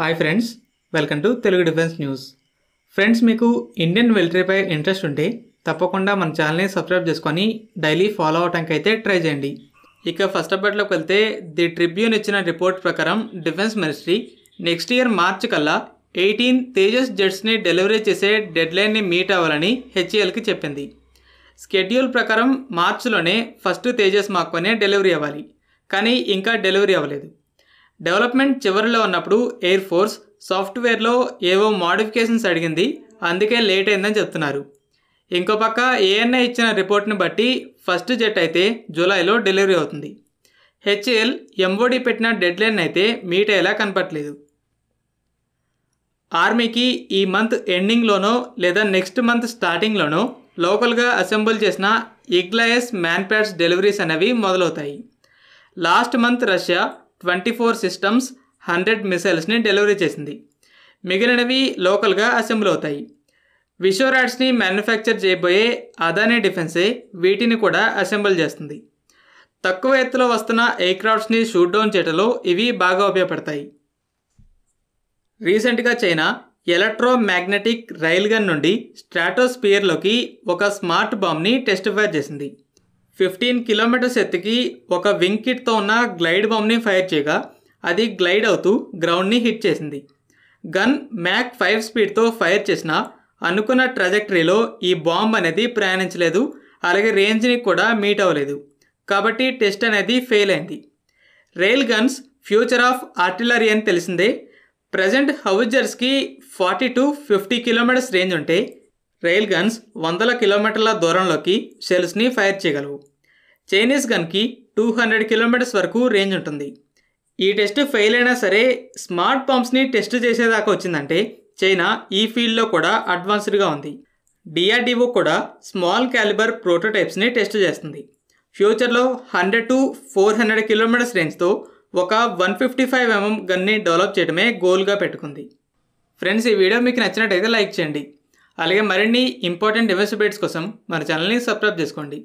hi friends welcome to Telugu defence news friends మీకు Indian మిలిటరీపై interest ఉంటే తప్పకుండా మన ఛానల్ని సబ్స్క్రైబ్ చేసుకొని డైలీ ఫాలో అవటానికి అయితే ట్రై చేయండి ఇక ఫస్ట్ అప్డేట్లోకి వెళ్తే ది ట్రిబ్యూన్ ఇచ్చిన రిపోర్ట్ ప్రకారం defence ministry next year March కల్లా ఎయిటీన్ తేజస్ జెట్స్ని డెలివరీ చేసే డెడ్లైన్ని మీట్ అవ్వాలని హెచ్ఏఎల్కి e చెప్పింది స్కెడ్యూల్ ప్రకారం మార్చ్లోనే ఫస్ట్ తేజస్ మాకునే డెలివరీ అవ్వాలి కానీ ఇంకా డెలివరీ అవ్వలేదు డెవలప్మెంట్ చివరిలో ఉన్నప్పుడు ఎయిర్ ఫోర్స్ సాఫ్ట్వేర్లో ఏవో మాడిఫికేషన్స్ అడిగింది అందుకే లేట్ అయిందని చెప్తున్నారు ఇంకో పక్క ఏఎన్ఐ ఇచ్చిన రిపోర్ట్ని బట్టి ఫస్ట్ జెట్ అయితే జూలైలో డెలివరీ అవుతుంది హెచ్ఏఎల్ ఎంఓడి పెట్టిన డెడ్లైన్ అయితే మీట్ అయ్యేలా కనపట్లేదు ఆర్మీకి ఈ మంత్ ఎండింగ్లోనో లేదా నెక్స్ట్ మంత్ స్టార్టింగ్లోనో లోకల్గా అసెంబుల్ చేసిన ఇగ్లయస్ మ్యాన్ప్యాడ్స్ డెలివరీస్ అనేవి మొదలవుతాయి last month Russia twenty four systems hundred మిసైల్స్ని డెలివరీ చేసింది మిగిలినవి లోకల్గా అసెంబ్లీ అవుతాయి విషోరాట్స్ని మ్యానుఫ్యాక్చర్ చేయబోయే అదానీ డిఫెన్సే వీటిని కూడా అసెంబుల్ చేస్తుంది తక్కువ ఎత్తులో వస్తున్న ఎయిర్క్రాఫ్ట్స్ని షూట్ డౌన్ చేయటంలో ఇవి బాగా ఉపయోగపడతాయి రీసెంట్గా China electro magnetic rail gun నుండి స్ట్రాటోస్పియర్లోకి ఒక స్మార్ట్ బాంబ్ని టెస్ట్ ఫైర్ చేసింది ఫిఫ్టీన్ కిలోమీటర్స్ ఎత్తుకి ఒక వింగ్ కిట్తో ఉన్న గ్లైడ్ బామ్ని ఫైర్ చేయగా అది గ్లైడ్ అవుతూ గ్రౌండ్ని హిట్ చేసింది గన్ మ్యాక్ ఫైవ్ స్పీడ్తో ఫైర్ చేసిన అనుకున్న ట్రజెక్టరీలో ఈ బాంబ్ అనేది ప్రయాణించలేదు అలాగే రేంజ్ని కూడా మీట్ అవ్వలేదు కాబట్టి టెస్ట్ అనేది ఫెయిల్ అయింది rail guns future of artillery అని తెలిసిందే ప్రజెంట్ హౌజర్స్కి forty to fifty kilometres range ఉంటే రైల్ గన్స్ వందల కిలోమీటర్ల దూరంలోకి షెల్స్ని ఫైర్ చేయగలవు చైనీస్ గన్కి టూ హండ్రెడ్ కిలోమీటర్స్ వరకు రేంజ్ ఉంటుంది ఈ టెస్ట్ ఫెయిల్ అయినా సరే స్మార్ట్ పంప్స్ని టెస్ట్ చేసేదాకా వచ్చిందంటే చైనా ఈ ఫీల్డ్లో కూడా అడ్వాన్స్డ్గా ఉంది డిఆర్డిఓ కూడా స్మాల్ క్యాలిబర్ ప్రోటోటైప్స్ని టెస్ట్ చేస్తుంది ఫ్యూచర్లో hundred to four hundred kilometres రేంజ్తో ఒక వన్ ఫిఫ్టీ ఫైవ్ ఎంఎం గన్ని డెవలప్ చేయడమే గోల్గా పెట్టుకుంది ఫ్రెండ్స్ ఈ వీడియో మీకు నచ్చినట్టయితే లైక్ చేయండి అలాగే మరిన్ని ఇంపార్టెంట్ డివైస్ కోసం మన ఛానల్ని సబ్స్క్రైబ్ చేసుకోండి